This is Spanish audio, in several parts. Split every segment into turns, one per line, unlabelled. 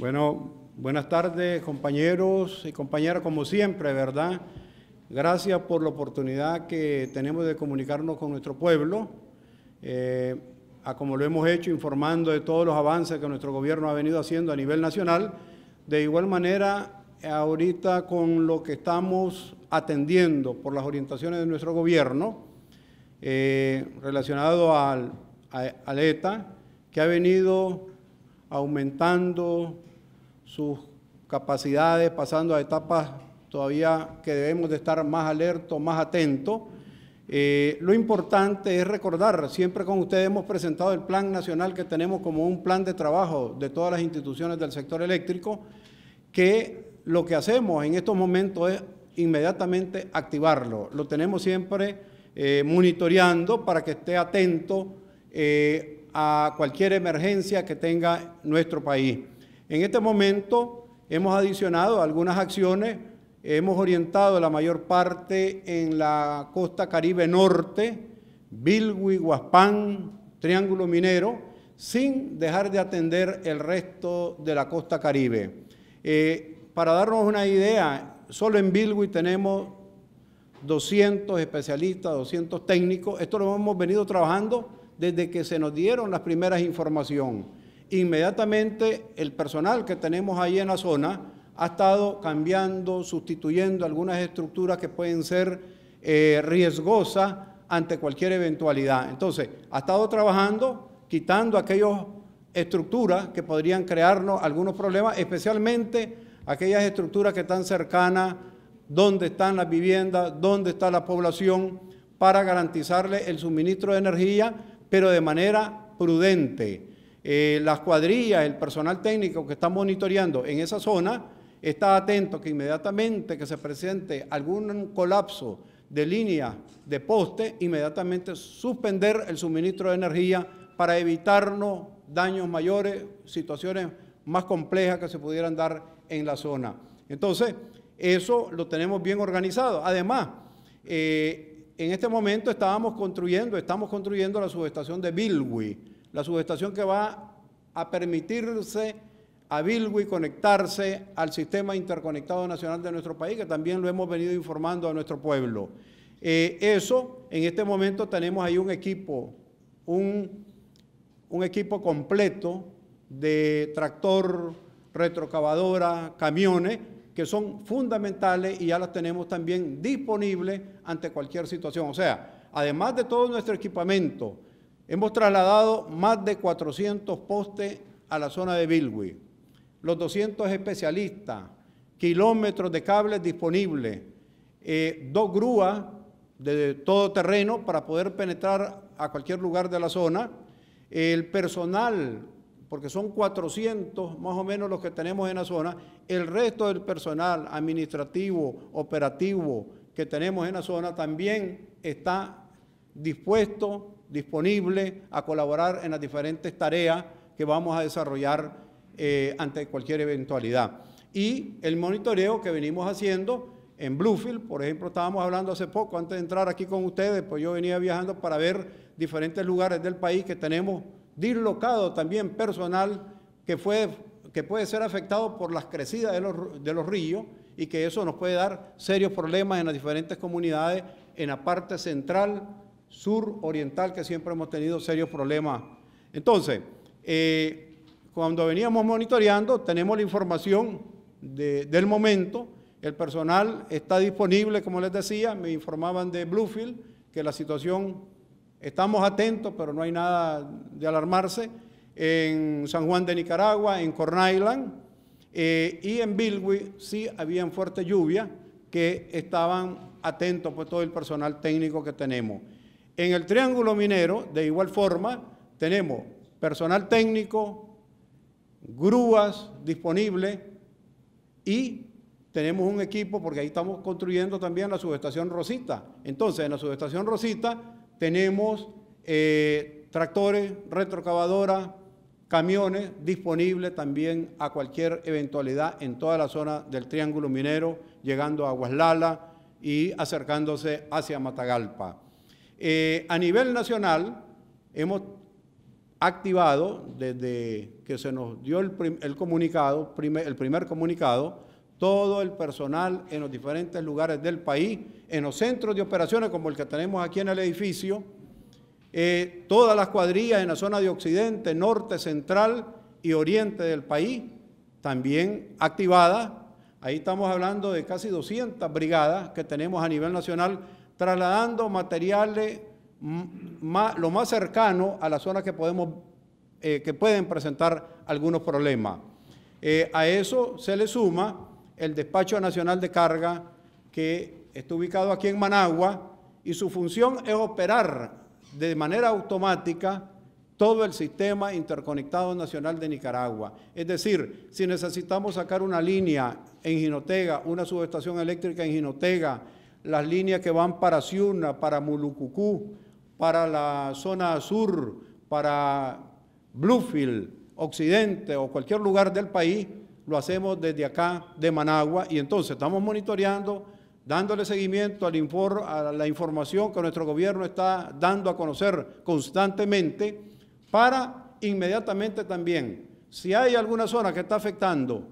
Bueno, buenas tardes compañeros y compañeras, como siempre, ¿verdad? Gracias por la oportunidad que tenemos de comunicarnos con nuestro pueblo, eh, como lo hemos hecho, informando de todos los avances que nuestro gobierno ha venido haciendo a nivel nacional. De igual manera, ahorita con lo que estamos atendiendo por las orientaciones de nuestro gobierno, eh, relacionado al, al ETA, que ha venido aumentando sus capacidades, pasando a etapas todavía que debemos de estar más alertos, más atentos. Eh, lo importante es recordar, siempre con ustedes hemos presentado el plan nacional que tenemos como un plan de trabajo de todas las instituciones del sector eléctrico, que lo que hacemos en estos momentos es inmediatamente activarlo. Lo tenemos siempre eh, monitoreando para que esté atento eh, a cualquier emergencia que tenga nuestro país. En este momento hemos adicionado algunas acciones, hemos orientado la mayor parte en la costa caribe norte, Bilwi, Guaspán, Triángulo Minero, sin dejar de atender el resto de la costa caribe. Eh, para darnos una idea, solo en Bilwi tenemos 200 especialistas, 200 técnicos. Esto lo hemos venido trabajando desde que se nos dieron las primeras informaciones inmediatamente el personal que tenemos ahí en la zona ha estado cambiando, sustituyendo algunas estructuras que pueden ser eh, riesgosas ante cualquier eventualidad. Entonces, ha estado trabajando, quitando aquellas estructuras que podrían crearnos algunos problemas, especialmente aquellas estructuras que están cercanas, donde están las viviendas, donde está la población, para garantizarle el suministro de energía, pero de manera prudente eh, las cuadrillas, el personal técnico que está monitoreando en esa zona, está atento que inmediatamente que se presente algún colapso de línea de poste, inmediatamente suspender el suministro de energía para evitarnos daños mayores, situaciones más complejas que se pudieran dar en la zona. Entonces, eso lo tenemos bien organizado. Además, eh, en este momento estábamos construyendo, estamos construyendo la subestación de Bilwi la subestación que va a permitirse a y conectarse al sistema interconectado nacional de nuestro país, que también lo hemos venido informando a nuestro pueblo. Eh, eso, en este momento tenemos ahí un equipo, un, un equipo completo de tractor, retrocavadora, camiones, que son fundamentales y ya las tenemos también disponibles ante cualquier situación. O sea, además de todo nuestro equipamiento, Hemos trasladado más de 400 postes a la zona de Bilwi, los 200 especialistas, kilómetros de cables disponibles, eh, dos grúas de todo terreno para poder penetrar a cualquier lugar de la zona, el personal, porque son 400 más o menos los que tenemos en la zona, el resto del personal administrativo, operativo que tenemos en la zona también está dispuesto disponible a colaborar en las diferentes tareas que vamos a desarrollar eh, ante cualquier eventualidad. Y el monitoreo que venimos haciendo en Bluefield, por ejemplo, estábamos hablando hace poco, antes de entrar aquí con ustedes, pues yo venía viajando para ver diferentes lugares del país que tenemos dislocado también personal que, fue, que puede ser afectado por las crecidas de los, de los ríos y que eso nos puede dar serios problemas en las diferentes comunidades, en la parte central sur oriental que siempre hemos tenido serios problemas. Entonces, eh, cuando veníamos monitoreando, tenemos la información del momento, el personal está disponible, como les decía, me informaban de Bluefield, que la situación, estamos atentos, pero no hay nada de alarmarse, en San Juan de Nicaragua, en Corn Island eh, y en Bilwi sí habían fuerte lluvia que estaban atentos por pues, todo el personal técnico que tenemos. En el triángulo minero, de igual forma, tenemos personal técnico, grúas disponibles y tenemos un equipo, porque ahí estamos construyendo también la subestación Rosita. Entonces, en la subestación Rosita tenemos eh, tractores, retrocavadoras, camiones disponibles también a cualquier eventualidad en toda la zona del Triángulo Minero, llegando a Guaslala y acercándose hacia Matagalpa. Eh, a nivel nacional, hemos activado desde que se nos dio el, comunicado, primer, el primer comunicado, todo el personal en los diferentes lugares del país, en los centros de operaciones como el que tenemos aquí en el edificio, eh, todas las cuadrillas en la zona de occidente, norte, central y oriente del país, también activadas. Ahí estamos hablando de casi 200 brigadas que tenemos a nivel nacional trasladando materiales lo más cercano a la zona que, podemos, eh, que pueden presentar algunos problemas. Eh, a eso se le suma el Despacho Nacional de Carga, que está ubicado aquí en Managua, y su función es operar de manera automática todo el sistema interconectado nacional de Nicaragua. Es decir, si necesitamos sacar una línea en Jinotega, una subestación eléctrica en Ginotega, las líneas que van para Ciuna, para Mulucucú, para la zona sur, para Bluefield, Occidente o cualquier lugar del país, lo hacemos desde acá de Managua y entonces estamos monitoreando, dándole seguimiento al a la información que nuestro gobierno está dando a conocer constantemente para inmediatamente también, si hay alguna zona que está afectando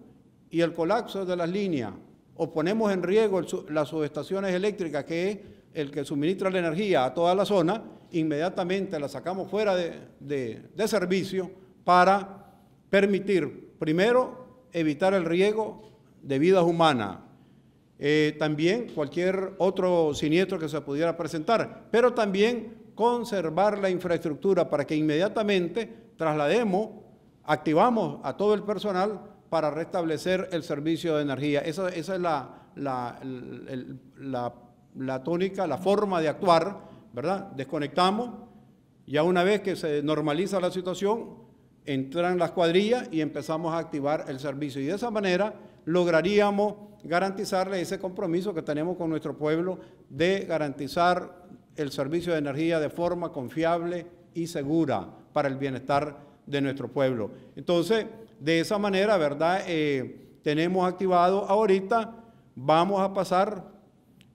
y el colapso de las líneas o ponemos en riesgo las subestaciones eléctricas, que es el que suministra la energía a toda la zona, inmediatamente la sacamos fuera de, servicio para permitir, primero, evitar el riesgo de vidas humanas, eh, también cualquier otro siniestro que se pudiera presentar, pero también conservar la infraestructura para que inmediatamente traslademos, activamos a todo el personal para restablecer el servicio de energía. Esa, es la, tónica, la forma de actuar, ¿verdad? Desconectamos, ya una vez que se normaliza la situación, entran las cuadrillas y empezamos a activar el servicio. Y de esa manera lograríamos garantizarle ese compromiso que tenemos con nuestro pueblo de garantizar el servicio de energía de forma confiable y segura para el bienestar de nuestro pueblo. Entonces, de esa manera, ¿verdad? Eh, tenemos activado ahorita, vamos a pasar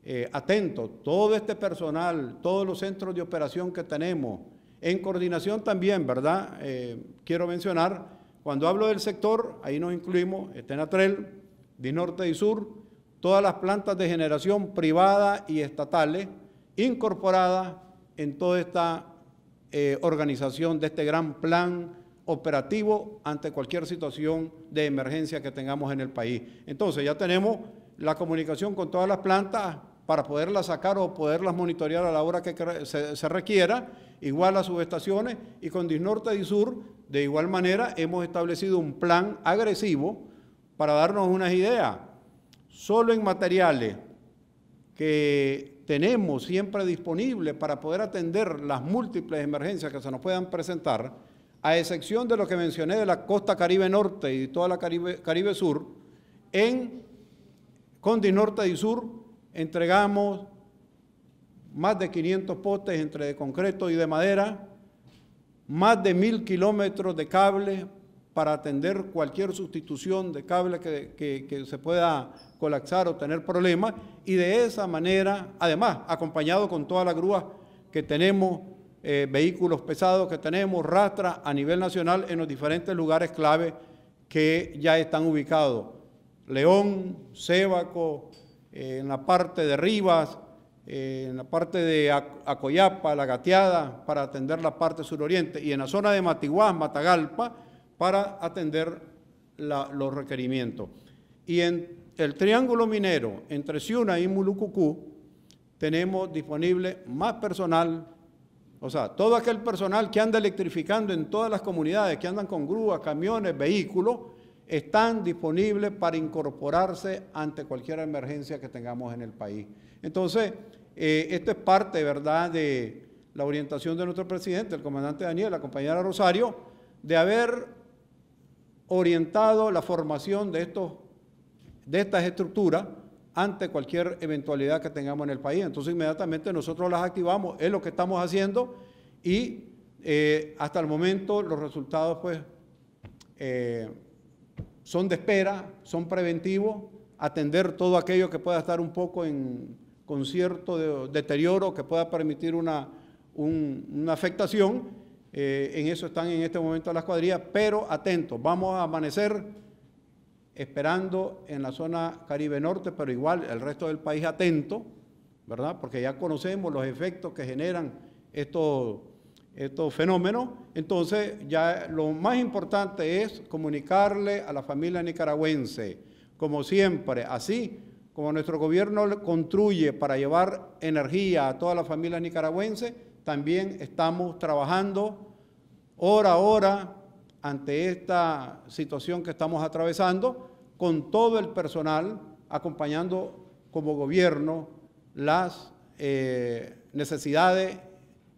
eh, atentos, todo este personal, todos los centros de operación que tenemos, en coordinación también, ¿verdad? Eh, quiero mencionar, cuando hablo del sector, ahí nos incluimos Estenatrel, norte y Sur, todas las plantas de generación privada y estatales incorporadas en toda esta organización de este gran plan operativo ante cualquier situación de emergencia que tengamos en el país. Entonces ya tenemos la comunicación con todas las plantas para poderlas sacar o poderlas monitorear a la hora que se, requiera, igual a subestaciones, y con Disnorte y Sur, de igual manera, hemos establecido un plan agresivo para darnos unas ideas. Solo en materiales que tenemos siempre disponibles para poder atender las múltiples emergencias que se nos puedan presentar, a excepción de lo que mencioné de la costa Caribe Norte y toda la Caribe, Caribe Sur, en Condi Norte y Sur entregamos más de 500 postes entre de concreto y de madera, más de mil kilómetros de cable para atender cualquier sustitución de cable que, se pueda colapsar o tener problemas. Y de esa manera, además, acompañado con toda la grúa que tenemos eh, vehículos pesados que tenemos, rastra a nivel nacional en los diferentes lugares clave que ya están ubicados. León, Sébaco, eh, en la parte de Rivas, eh, en la parte de Acoyapa, La Gateada, para atender la parte suroriente, y en la zona de Matiguás, Matagalpa, para atender los requerimientos. Y en el triángulo minero entre Ciuna y Mulucucú, tenemos disponible más personal o sea, todo aquel personal que anda electrificando en todas las comunidades, que andan con grúas, camiones, vehículos, están disponibles para incorporarse ante cualquier emergencia que tengamos en el país. Entonces, eh, esto es parte, ¿verdad?, de la orientación de nuestro presidente, el comandante Daniel, la compañera Rosario, de haber orientado la formación de, estos, de estas estructuras ante cualquier eventualidad que tengamos en el país. Entonces inmediatamente nosotros las activamos, es lo que estamos haciendo y eh, hasta el momento los resultados pues eh, son de espera, son preventivos, atender todo aquello que pueda estar un poco en concierto, de, deterioro, que pueda permitir una, una afectación. Eh, en eso están en este momento las cuadrillas, pero atentos, vamos a amanecer esperando en la zona Caribe Norte, pero igual el resto del país atento, ¿verdad? Porque ya conocemos los efectos que generan estos, estos fenómenos. Entonces, ya lo más importante es comunicarle a la familia nicaragüense, como siempre, así como nuestro gobierno construye para llevar energía a toda la familia nicaragüense, también estamos trabajando hora a hora ante esta situación que estamos atravesando, con todo el personal acompañando como gobierno las eh, necesidades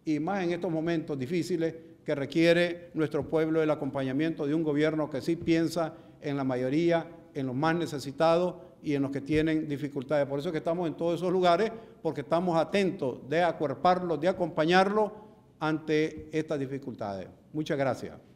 y más en estos momentos difíciles que requiere nuestro pueblo el acompañamiento de un gobierno que sí piensa en la mayoría, en los más necesitados y en los que tienen dificultades. Por eso es que estamos en todos esos lugares, porque estamos atentos de acuerparlos, de acompañarlos ante estas dificultades. Muchas gracias.